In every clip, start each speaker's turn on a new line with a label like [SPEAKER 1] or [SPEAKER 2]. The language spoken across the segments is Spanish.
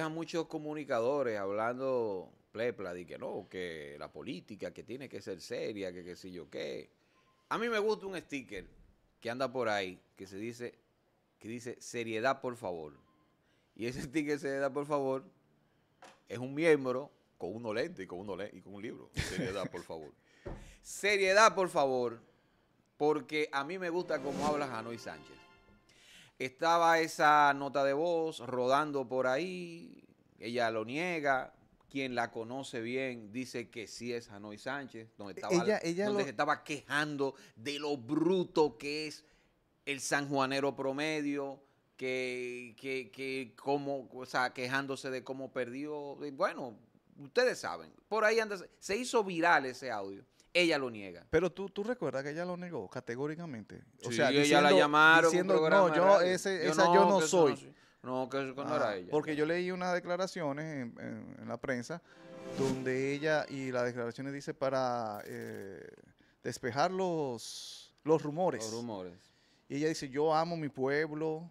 [SPEAKER 1] a muchos comunicadores hablando plepla de que no, que la política, que tiene que ser seria, que qué sé yo qué. A mí me gusta un sticker que anda por ahí que se dice, que dice seriedad por favor. Y ese sticker seriedad por favor es un miembro con un lente y con, uno y con un libro. Seriedad por favor. seriedad por favor, porque a mí me gusta cómo habla y Sánchez. Estaba esa nota de voz rodando por ahí, ella lo niega, quien la conoce bien dice que sí es Hanoi Sánchez, donde, estaba, ella, donde se estaba quejando de lo bruto que es el sanjuanero promedio, que, o sea, quejándose de cómo perdió. Bueno, ustedes saben, por ahí anda, se hizo viral ese audio ella lo niega. Pero
[SPEAKER 2] tú, tú recuerdas que ella lo negó categóricamente. O sea, ella la llamaron. Diciendo, no, yo, esa no, yo no soy.
[SPEAKER 1] no, que eso no era ah, ella. Porque yo
[SPEAKER 2] leí unas declaraciones en, la prensa donde ella, y las declaraciones dice para eh, despejar los, los rumores. Los rumores. Y ella dice, yo amo mi pueblo,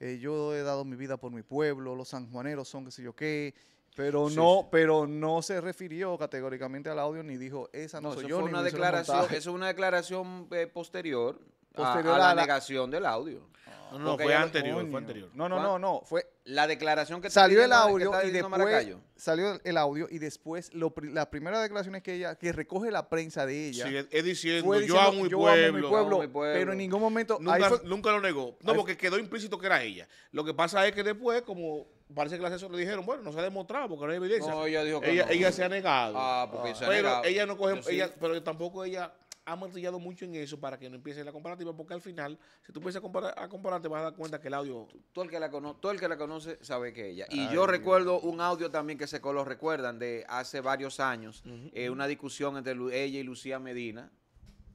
[SPEAKER 2] eh, yo he dado mi vida por mi pueblo, los sanjuaneros son qué sé yo qué, pero no, pero no se refirió categóricamente al audio ni dijo esa no, soy yo. una declaración, eso eh,
[SPEAKER 1] es una declaración posterior posterior a, la, negación del audio. No, no, no fue anterior, fue anterior. No, no, no, no, fue la declaración que salió el audio y después
[SPEAKER 2] salió el audio y después la primera declaración es que ella que recoge la prensa de ella. Sí, es diciendo, yo, amo, yo mi pueblo, mi pueblo, pero en ningún momento nunca,
[SPEAKER 3] nunca lo negó. No, porque quedó implícito que era ella. Lo que pasa es que después como parece que las asesores le dijeron, bueno, no se ha demostrado porque no hay evidencia. No, ella dijo que ella, no. ella se ha negado. Ah, porque se ha pero ella no coge, ella, pero tampoco ella ha martillado mucho en eso para que no empiece la comparativa, porque al final, si tú empiezas a comparar, a te vas a dar cuenta que el audio...
[SPEAKER 1] Todo el que la, el que la conoce sabe que ella. Y yo recuerdo un audio también que se lo recuerdan de hace varios años, eh, una discusión entre ella y Lucía Medina,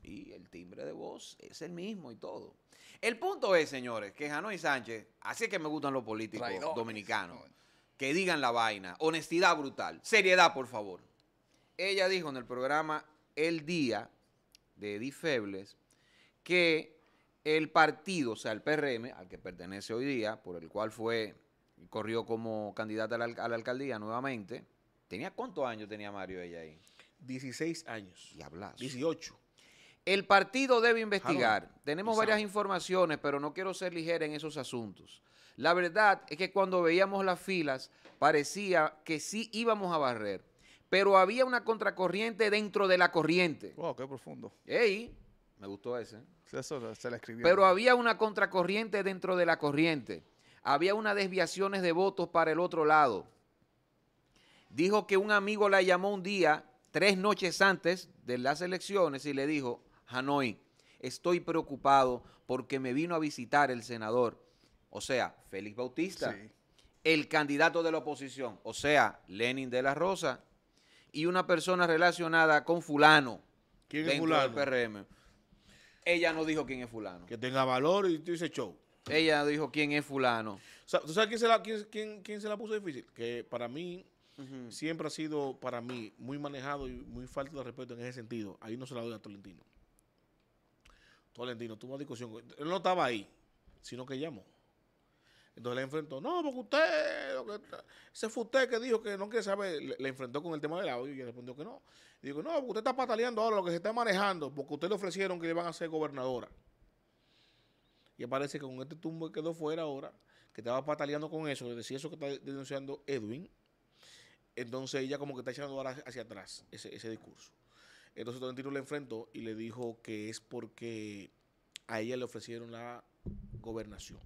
[SPEAKER 1] y el timbre de voz es el mismo y todo. El punto es, señores, que Janoy Sánchez, así es que me gustan los políticos dominicanos, que digan la vaina, honestidad brutal, seriedad, por favor. Ella dijo en el programa El Día de Edith Febles que el partido, o sea, el PRM, al que pertenece hoy día, por el cual fue, corrió como candidata a la, alcaldía nuevamente, ¿tenía cuántos años tenía Mario ella ahí? 16 años. Y hablas. 18. El partido debe investigar. Tenemos varias informaciones, pero no quiero ser ligera en esos asuntos. La verdad es que cuando veíamos las filas, parecía que sí íbamos a barrer pero había una contracorriente dentro de la corriente. Wow, qué profundo. Ey, me gustó ese. Eso se le escribió. Pero había una contracorriente dentro de la corriente. Había unas desviaciones de votos para el otro lado. Dijo que un amigo la llamó un día, tres noches antes de las elecciones, y le dijo, Hanoi, estoy preocupado porque me vino a visitar el senador, o sea, Félix Bautista, el candidato de la oposición, o sea, Lenin de la Rosa, y una persona relacionada con fulano. ¿Quién es fulano? PRM. Ella no dijo quién es fulano. Que tenga valor y tú dices show. Ella dijo quién es
[SPEAKER 3] fulano. ¿Tú sabes quién se la, quién, quién, se la puso difícil? Que para mí siempre ha sido, para mí, muy manejado y muy falta de respeto en ese sentido. Ahí no se la doy a Tolentino. Tolentino tuvo una discusión. Él no estaba ahí, sino que llamó. Entonces le enfrentó, no, porque usted, ese fue usted que dijo que no quiere saber, le, enfrentó con el tema del audio y le respondió que no. digo, no, porque usted está pataleando ahora lo que se está manejando, porque usted le ofrecieron que le van a ser gobernadora. Y aparece que con este tumbo que quedó fuera ahora, que estaba pataleando con eso, le decía eso que está denunciando Edwin, entonces ella como que está echando ahora hacia atrás ese, ese discurso. Entonces Tolentino le enfrentó y le dijo que es porque a ella le ofrecieron la gobernación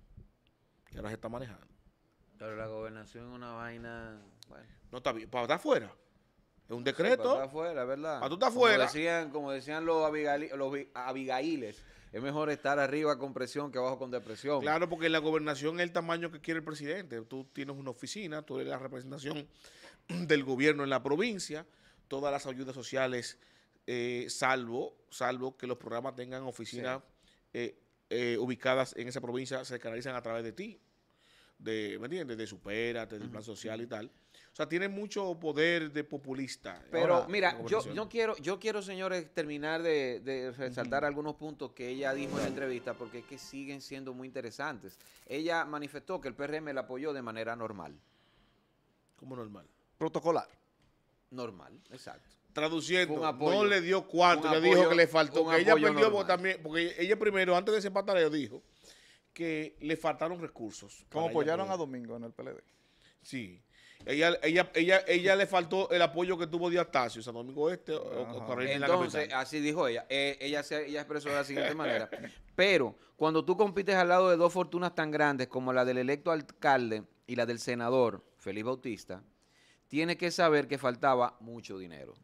[SPEAKER 3] que
[SPEAKER 1] ahora se está manejando. Pero la gobernación es una vaina. No está bien. Para estar afuera. Es un decreto. para estar afuera, ¿verdad? Para tú estar afuera. Como decían, como decían los, abigailes, es mejor estar arriba con presión que abajo con depresión. Claro, porque la gobernación
[SPEAKER 3] es el tamaño que quiere el presidente. Tú tienes una oficina, tú eres la representación del gobierno en la provincia, todas las ayudas sociales, eh, salvo, salvo que los programas tengan oficinas. Eh, eh, ubicadas en esa provincia se canalizan a través de ti, de, ¿me entiendes? De Supera, del plan social y tal. O sea, tiene mucho poder de populista. Pero mira, yo, yo,
[SPEAKER 1] quiero, yo quiero, señores, terminar de, resaltar algunos puntos que ella dijo en la entrevista porque es que siguen siendo muy interesantes. Ella manifestó que el PRM la apoyó de manera normal.
[SPEAKER 3] ¿Cómo normal? Protocolar.
[SPEAKER 1] Normal, exacto traduciendo, no le dio cuarto, le dijo que le faltó, que ella perdió
[SPEAKER 3] también, porque ella primero, antes de ese pataleo, dijo que le faltaron recursos. Como apoyaron a
[SPEAKER 1] Domingo en el PLD.
[SPEAKER 3] Sí. Ella, ella, le faltó
[SPEAKER 1] el apoyo que tuvo Díaz Tasio, Domingo Este Entonces, así dijo ella. E, ella, se, ella expresó de la siguiente manera. Pero cuando tú compites al lado de dos fortunas tan grandes como la del electo alcalde y la del senador Félix Bautista, tienes que saber que faltaba mucho dinero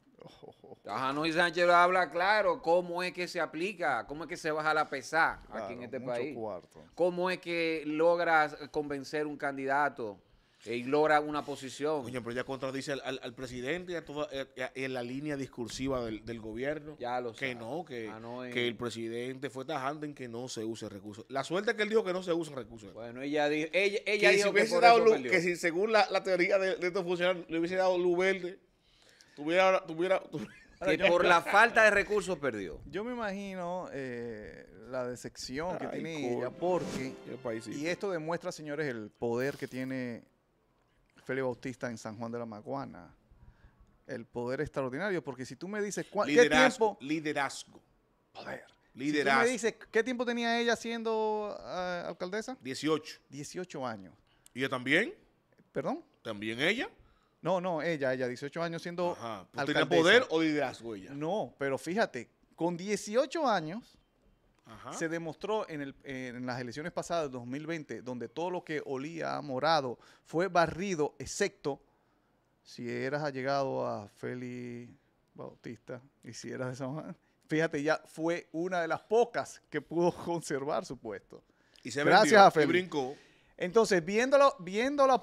[SPEAKER 1] no y Sánchez habla claro cómo es que se aplica, cómo es que se baja la pesa aquí en este país. Cómo es que logra convencer un candidato eh, y logra una posición. Oye, pero ya contradice al,
[SPEAKER 3] presidente y toda, eh, en la línea discursiva del, gobierno. Que no, que, ah, que eh. el presidente fue tajando en que no se use recursos. La suerte es que él dijo que no se usa recursos. Bueno, ella dijo, ella, ella que si que, según la, teoría de, de estos funcionarios le hubiese dado luz verde, Tuviera,
[SPEAKER 2] que por
[SPEAKER 1] la falta de recursos perdió.
[SPEAKER 2] Yo me imagino eh, la decepción que tiene ella porque y esto demuestra, señores, el poder que tiene Félix Bautista en San Juan de la Maguana. El poder extraordinario, porque si tú me dices liderazgo,
[SPEAKER 3] tiempo liderazgo.
[SPEAKER 2] Liderazgo. Si tú me dices qué tiempo tenía ella siendo eh, alcaldesa? 18. 18 años. ¿Y ella también? ¿Perdón? ¿También ella? No, no, ella, ella, 18 años siendo. Ajá. poder o liderazgo ella? No, pero fíjate, con 18 años se demostró en, las elecciones pasadas, 2020, donde todo lo que olía a morado fue barrido, excepto si eras allegado a Félix Bautista y si eras de San Juan. Fíjate, ya fue una de las pocas que pudo conservar su puesto. Y se Gracias a brincó. Entonces, viendo, la, viendo la,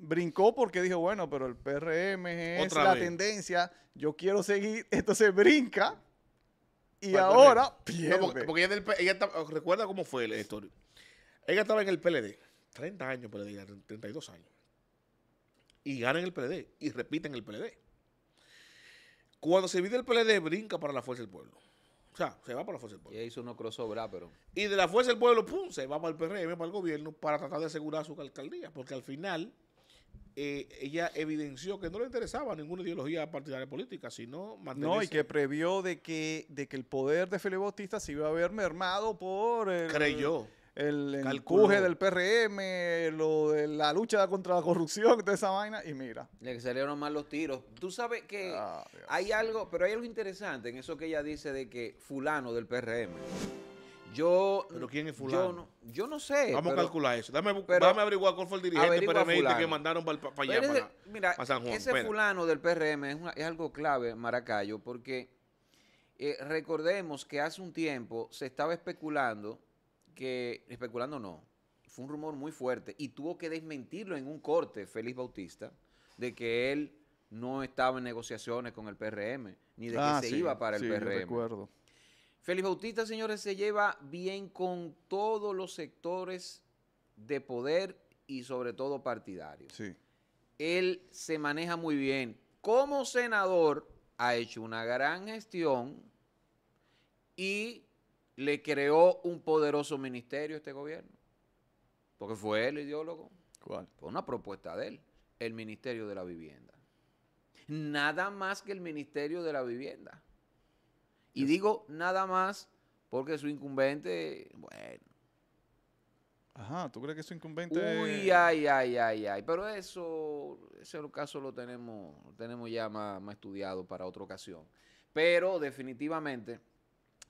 [SPEAKER 2] brincó porque dijo, bueno, pero el PRM es la tendencia, yo quiero seguir, entonces brinca
[SPEAKER 3] y ahora porque, ella, recuerda cómo fue la historia. Ella estaba en el PLD, 30 años PLD, 32 años. Y gana en el PLD y repite en el PLD. Cuando se divide el PLD, brinca para la Fuerza del Pueblo. O sea, se va para la Fuerza del Pueblo. Y hizo unos crossover, ah, pero. Y de la fuerza del pueblo, pum, se va para el PRM, para el gobierno, para tratar de asegurar su alcaldía. Porque al final, eh, ella evidenció que no le interesaba ninguna ideología partidaria política, sino No, y que
[SPEAKER 2] previó de que, de que el poder de Felipe Bautista se iba a ver mermado por... El, Creyó. El, el del PRM, lo de la lucha contra la corrupción, toda esa vaina, y mira.
[SPEAKER 1] Le salieron mal los tiros. Tú sabes que ah, hay algo, pero hay algo interesante en eso que ella dice de que fulano del PRM yo. Yo no, sé. Vamos a calcular
[SPEAKER 3] eso. Dame, averiguar cuál fue el dirigente que mandaron para,
[SPEAKER 1] San Juan. Ese fulano del PRM es, algo clave, Maracayo, porque eh, recordemos que hace un tiempo se estaba especulando que. Especulando no. Fue un rumor muy fuerte y tuvo que desmentirlo en un corte, Félix Bautista, de que él no estaba en negociaciones con el PRM, ni de que ah, se iba para el PRM. Recuerdo. Félix Bautista, señores, se lleva bien con todos los sectores de poder y sobre todo partidarios. Sí. Él se maneja muy bien. Como senador ha hecho una gran gestión y le creó un poderoso ministerio a este gobierno. Porque fue él el ideólogo. ¿Cuál? Fue una propuesta de él, el Ministerio de la Vivienda. Nada más que el Ministerio de la Vivienda. Y digo nada más porque su incumbente, bueno. Ajá, ¿tú
[SPEAKER 2] crees que su incumbente? Uy,
[SPEAKER 1] ay, ay, ay, ay. Pero eso, ese caso lo tenemos, tenemos ya más, estudiado para otra ocasión. Pero definitivamente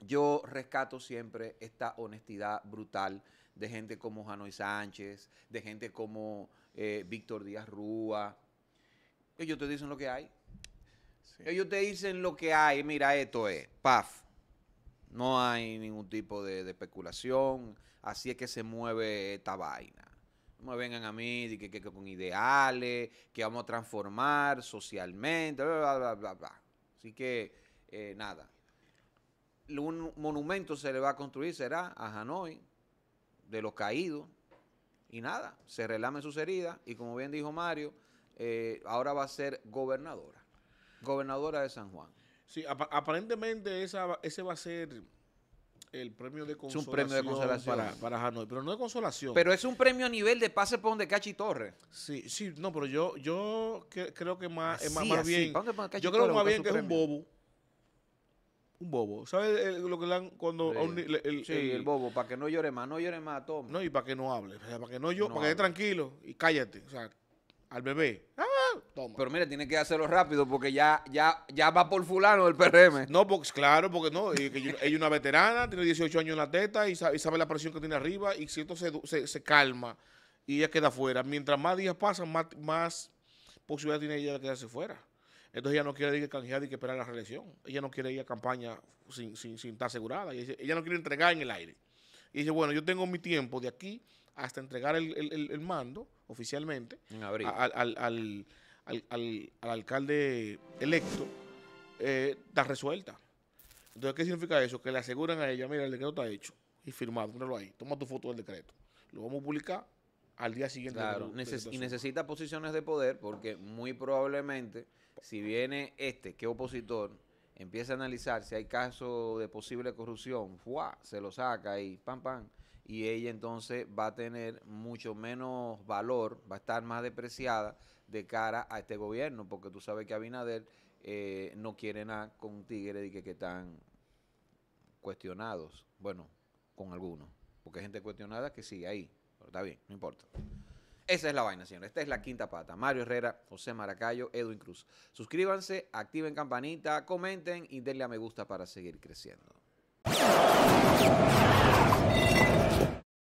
[SPEAKER 1] yo rescato siempre esta honestidad brutal de gente como Janoy Sánchez, de gente como eh, Víctor Díaz Rúa. Ellos te dicen lo que hay. Ellos te dicen lo que hay, mira, esto es, paf. No hay ningún tipo de, especulación, así es que se mueve esta vaina. No me vengan a mí de que, con ideales, que vamos a transformar socialmente, bla, bla, bla, bla. Así que, eh, nada. Un monumento se le va a construir, será a Hanoi, de los caídos, y nada, se relamen sus heridas, y como bien dijo Mario, eh, ahora va a ser gobernadora. Gobernadora de San Juan. Sí, aparentemente esa, ese va a
[SPEAKER 3] ser el premio de consolación. Para, para Hanoi, pero no de consolación. Pero es un
[SPEAKER 1] premio a nivel de pase por donde Cachi Torre.
[SPEAKER 3] Sí, sí, no, pero yo, yo creo que más, así, más, bien. Yo creo más bien que es un bobo. Un bobo. ¿Sabes lo que le dan cuando. Sí, un, el, sí, el, bobo, para que no llore más, no llore más, a toma. No, y para que no hable. para
[SPEAKER 1] que no, llore. para que esté tranquilo y cállate. O sea, al bebé. ¡Ah! Pero mira, tiene que hacerlo rápido porque ya, ya, ya va por fulano del PRM. No, box pues, claro, porque no. Ella
[SPEAKER 3] es una veterana, tiene 18 años en la teta y sabe, la presión que tiene arriba y si esto se, se, calma y ella queda fuera. Mientras más días pasan, más, más posibilidad tiene ella de quedarse fuera. Entonces ella no quiere ir a canjear y que esperar la reelección. Ella no quiere ir a campaña sin, sin, estar asegurada. ella no quiere entregar en el aire. Y dice, bueno, yo tengo mi tiempo de aquí hasta entregar el, mando oficialmente Al, alcalde electo, eh, está resuelta. Entonces, ¿qué significa eso? Que le aseguran a ella, mira, el decreto está hecho y firmado, míralo ahí, toma tu foto del decreto. Lo vamos a publicar al día siguiente.
[SPEAKER 1] Claro, y necesita posiciones de poder porque muy probablemente, si viene este, que opositor, empieza a analizar si hay caso de posible corrupción, se lo saca y pam, pam y ella entonces va a tener mucho menos valor, va a estar más depreciada de cara a este gobierno, porque tú sabes que Abinader eh, no quiere nada con Tigre y que, que están cuestionados, bueno, con algunos, porque hay gente cuestionada que sigue ahí, pero está bien, no importa. Esa es la vaina, señores. Esta es la quinta pata. Mario Herrera, José Maracayo, Edwin Cruz. Suscríbanse, activen campanita, comenten y denle a me gusta para seguir creciendo.